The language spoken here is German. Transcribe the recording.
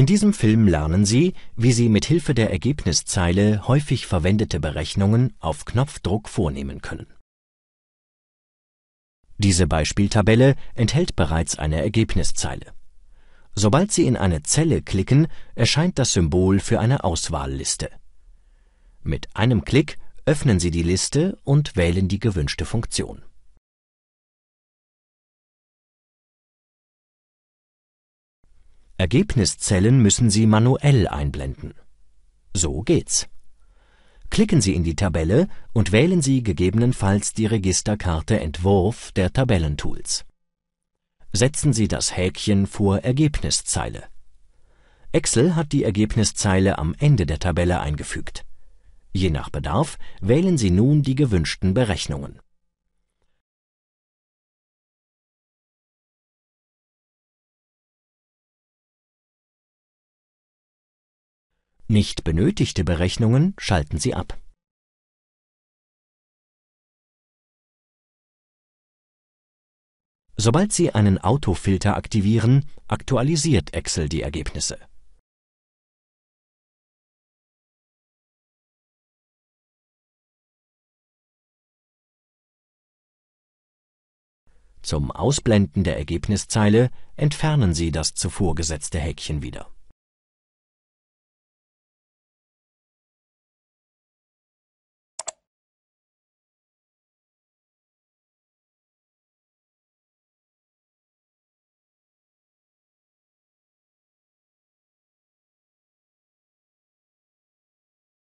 In diesem Film lernen sie, wie sie mit Hilfe der Ergebniszeile häufig verwendete Berechnungen auf Knopfdruck vornehmen können. Diese Beispieltabelle enthält bereits eine Ergebniszeile. Sobald Sie in eine Zelle klicken, erscheint das Symbol für eine Auswahlliste. Mit einem Klick öffnen Sie die Liste und wählen die gewünschte Funktion Ergebniszellen müssen Sie manuell einblenden. So geht's. Klicken Sie in die Tabelle und wählen Sie gegebenenfalls die Registerkarte Entwurf der Tabellentools. Setzen Sie das Häkchen vor Ergebniszeile. Excel hat die Ergebniszeile am Ende der Tabelle eingefügt. Je nach Bedarf wählen Sie nun die gewünschten Berechnungen Nicht benötigte Berechnungen schalten Sie ab. Sobald Sie einen Autofilter aktivieren, aktualisiert Excel die Ergebnisse. Zum Ausblenden der Ergebniszeile entfernen Sie das zuvor gesetzte Häkchen wieder